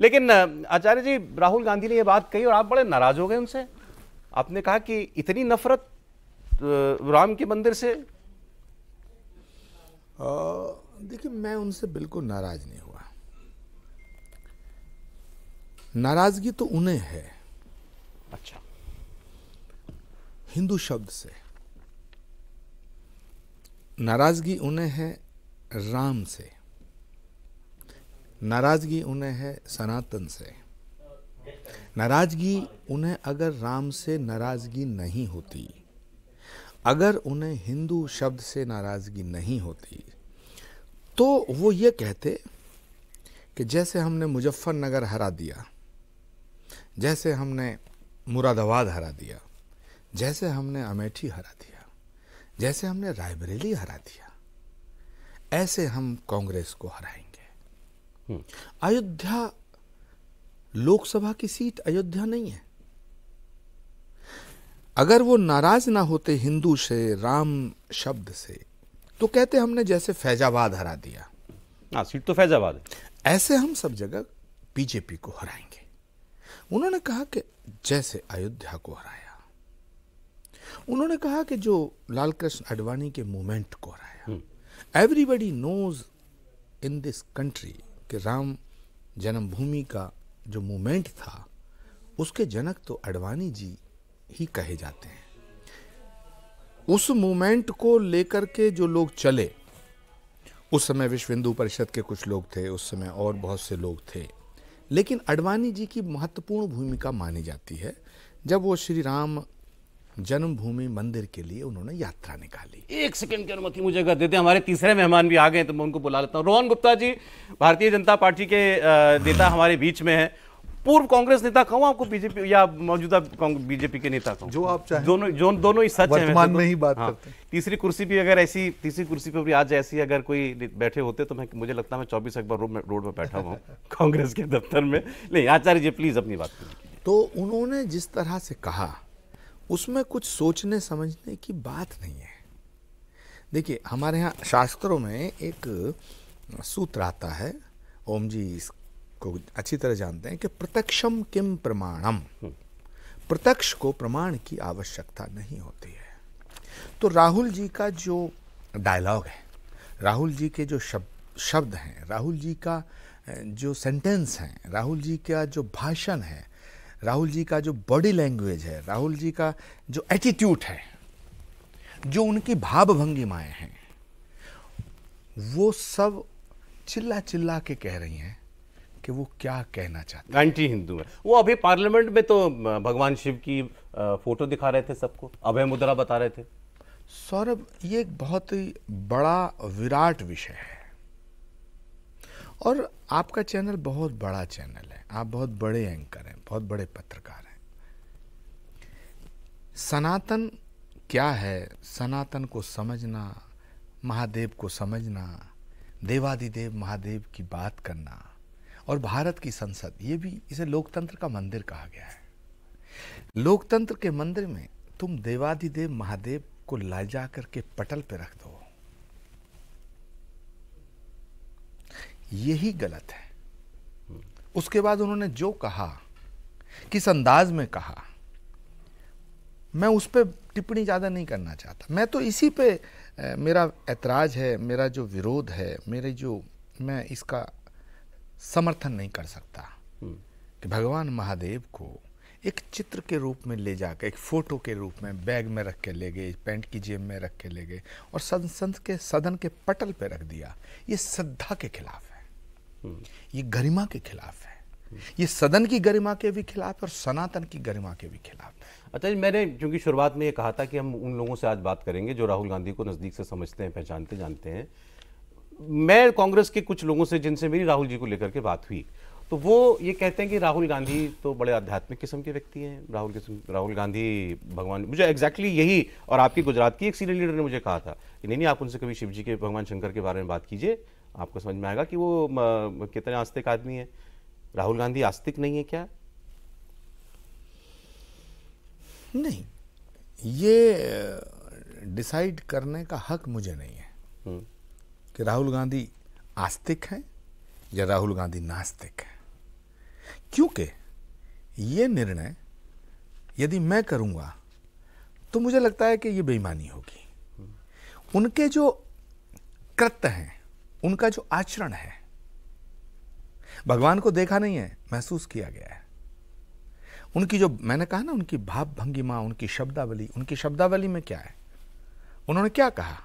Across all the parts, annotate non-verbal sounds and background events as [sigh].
लेकिन आचार्य जी राहुल गांधी ने यह बात कही और आप बड़े नाराज हो गए उनसे आपने कहा कि इतनी नफरत राम के मंदिर से देखिए मैं उनसे बिल्कुल नाराज नहीं हुआ नाराजगी तो उन्हें है अच्छा हिंदू शब्द से नाराजगी उन्हें है राम से नाराज़गी उन्हें है सनातन से नाराज़गी उन्हें अगर राम से नाराज़गी नहीं होती अगर उन्हें हिंदू शब्द से नाराज़गी नहीं होती तो वो ये कहते कि जैसे हमने मुजफ्फरनगर हरा दिया जैसे हमने मुरादाबाद हरा दिया जैसे हमने अमेठी हरा दिया जैसे हमने रायबरेली हरा दिया ऐसे हम कांग्रेस को हराएंगे हम्म। अयोध्या लोकसभा की सीट अयोध्या नहीं है अगर वो नाराज ना होते हिंदू से राम शब्द से तो कहते हमने जैसे फैजाबाद हरा दिया आ, हाँ, सीट तो फैजाबाद है ऐसे हम सब जगह बीजेपी को हराएंगे उन्होंने कहा कि जैसे अयोध्या को हराया उन्होंने कहा कि जो लालकृष्ण अडवाणी के मूवमेंट को हराया everybody knows in this country कि राम जन्मभूमि का जो मूवमेंट था उसके जनक तो अडवाणी जी ही कहे जाते हैं उस मूवमेंट को लेकर के जो लोग चले उस समय विश्व हिंदू परिषद के कुछ लोग थे उस समय और बहुत से लोग थे लेकिन अडवाणी जी की महत्वपूर्ण भूमिका मानी जाती है जब वो श्री राम जन्मभूमि मंदिर के लिए उन्होंने यात्रा निकाली एक सेकंड की अनुमति मुझे अगर देते हमारे तीसरे मेहमान भी आ गए तो मैं उनको बुला लेता हूँ रोहन गुप्ता जी भारतीय जनता पार्टी के नेता हमारे बीच में है पूर्व कांग्रेस नेता कहूँ आपको बीजेपी या मौजूदा बीजेपी के नेता कहूँ जो आप चाहे दोनों जो दोनों ही सच है तो। में ही बात हाँ, करते हैं तीसरी कुर्सी भी अगर ऐसी तीसरी कुर्सी पर भी आज ऐसी अगर कोई बैठे होते तो मैं मुझे लगता है मैं चौबीस अकबर रोड में रोड बैठा हुआ [laughs] कांग्रेस के दफ्तर में नहीं आचार्य जी प्लीज अपनी बात तो उन्होंने जिस तरह से कहा उसमें कुछ सोचने समझने की बात नहीं है देखिए हमारे यहाँ शास्त्रों में एक सूत्र आता है ओम जी इसको अच्छी तरह जानते हैं कि प्रत्यक्षम किम प्रमाणम हम्म। प्रत्यक्ष को प्रमाण की आवश्यकता नहीं होती है तो राहुल जी का जो डायलॉग है राहुल जी के जो शब्द शब्द हैं राहुल जी का जो सेंटेंस हैं राहुल जी का जो भाषण है राहुल जी का जो बॉडी लैंग्वेज है राहुल जी का जो एटीट्यूड है जो उनकी भाव माए हैं वो सब चिल्ला चिल्ला के कह रही हैं कि वो क्या कहना चाहते हैं एंटी हिंदू है वो अभी पार्लियामेंट में तो भगवान शिव की फोटो दिखा रहे थे सबको अभय मुद्रा बता रहे थे सौरभ ये एक बहुत ही बड़ा विराट विषय है और आपका चैनल बहुत बड़ा चैनल है आप बहुत बड़े एंकर हैं बहुत बड़े पत्रकार हैं सनातन क्या है सनातन को समझना महादेव को समझना देवादिदेव महादेव की बात करना और भारत की संसद ये भी इसे लोकतंत्र का मंदिर कहा गया है लोकतंत्र के मंदिर में तुम देवादिदेव महादेव को ला जा करके पटल पे रख दो यही गलत है उसके बाद उन्होंने जो कहा किस अंदाज में कहा मैं उस पर टिप्पणी ज़्यादा नहीं करना चाहता मैं तो इसी पे मेरा ऐतराज है मेरा जो विरोध है मेरे जो मैं इसका समर्थन नहीं कर सकता हम्म। कि भगवान महादेव को एक चित्र के रूप में ले जाकर एक फ़ोटो के रूप में बैग में रख के ले गए पैंट की जेब में रख के ले गए और संसद के सदन के पटल पे रख दिया ये श्रद्धा के खिलाफ ये गरिमा के खिलाफ है ये सदन की गरिमा के भी खिलाफ और सनातन की गरिमा के भी खिलाफ अच्छा जी मैंने क्योंकि शुरुआत में ये कहा था कि हम उन लोगों से आज बात करेंगे जो राहुल गांधी को नज़दीक से समझते हैं पहचानते जानते हैं मैं कांग्रेस के कुछ लोगों से जिनसे मेरी राहुल जी को लेकर के बात हुई तो वो ये कहते हैं कि राहुल गांधी तो बड़े आध्यात्मिक किस्म के व्यक्ति हैं राहुल किस्म राहुल गांधी भगवान मुझे एग्जैक्टली exactly यही और आपकी गुजरात की एक सीनियर लीडर ने मुझे कहा था कि नहीं नहीं आप उनसे कभी शिव जी के भगवान शंकर के बारे में बात कीजिए आपको समझ में आएगा कि वो कितने आस्तिक आदमी है राहुल गांधी आस्तिक नहीं है क्या नहीं ये डिसाइड करने का हक मुझे नहीं है हम्म। कि राहुल गांधी आस्तिक हैं या राहुल गांधी नास्तिक हैं क्योंकि ये निर्णय यदि मैं करूंगा तो मुझे लगता है कि ये बेईमानी होगी हम्म। उनके जो कृत्य हैं उनका जो आचरण है भगवान को देखा नहीं है महसूस किया गया है उनकी जो मैंने कहा ना उनकी भाव भंगिमा उनकी शब्दावली उनकी शब्दावली में क्या है उन्होंने क्या कहा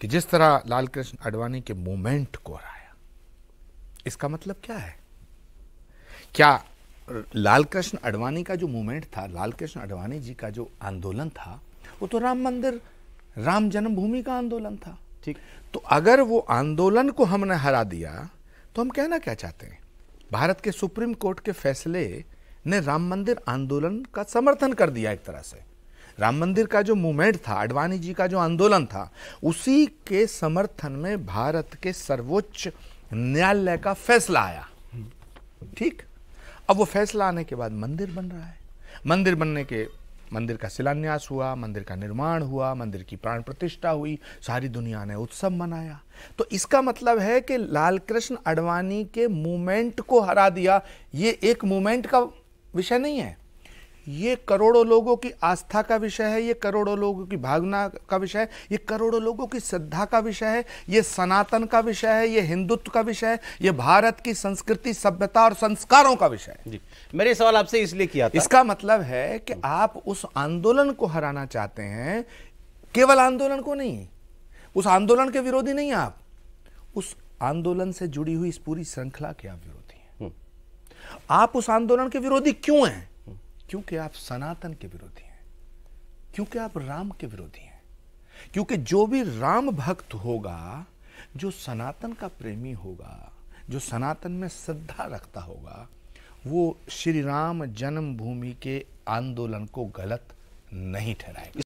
कि जिस तरह लालकृष्ण अडवाणी के मोमेंट को हराया इसका मतलब क्या है क्या लालकृष्ण अडवाणी का जो मूवमेंट था लालकृष्ण अडवाणी जी का जो आंदोलन था वो तो राम मंदिर राम जन्मभूमि का आंदोलन था ठीक तो अगर वो आंदोलन को हमने हरा दिया तो हम कहना क्या चाहते हैं भारत के सुप्रीम कोर्ट के फैसले ने राम मंदिर आंदोलन का समर्थन कर दिया एक तरह से राम मंदिर का जो मूवमेंट था अडवाणी जी का जो आंदोलन था उसी के समर्थन में भारत के सर्वोच्च न्यायालय का फैसला आया हम्म। ठीक अब वो फैसला आने के बाद मंदिर बन रहा है मंदिर बनने के मंदिर का शिलान्यास हुआ मंदिर का निर्माण हुआ मंदिर की प्राण प्रतिष्ठा हुई सारी दुनिया ने उत्सव मनाया तो इसका मतलब है कि लाल कृष्ण अडवाणी के मूवमेंट को हरा दिया ये एक मूवमेंट का विषय नहीं है ये करोड़ों लोगों की आस्था का विषय है ये करोड़ों लोगों की भावना का विषय है ये करोड़ों लोगों की श्रद्धा का विषय है ये सनातन का विषय है ये हिंदुत्व का विषय है ये भारत की संस्कृति सभ्यता और संस्कारों का विषय है जी मेरे सवाल आपसे इसलिए किया था। इसका मतलब है कि आप उस आंदोलन को हराना चाहते हैं केवल आंदोलन को नहीं उस आंदोलन के विरोधी नहीं आप उस आंदोलन से जुड़ी हुई इस पूरी श्रृंखला के आप विरोधी हैं हम्म। आप उस आंदोलन के विरोधी क्यों हैं क्योंकि आप सनातन के विरोधी हैं क्योंकि आप राम के विरोधी हैं क्योंकि जो भी राम भक्त होगा जो सनातन का प्रेमी होगा जो सनातन में श्रद्धा रखता होगा वो श्री राम जन्मभूमि के आंदोलन को गलत नहीं ठहराएगा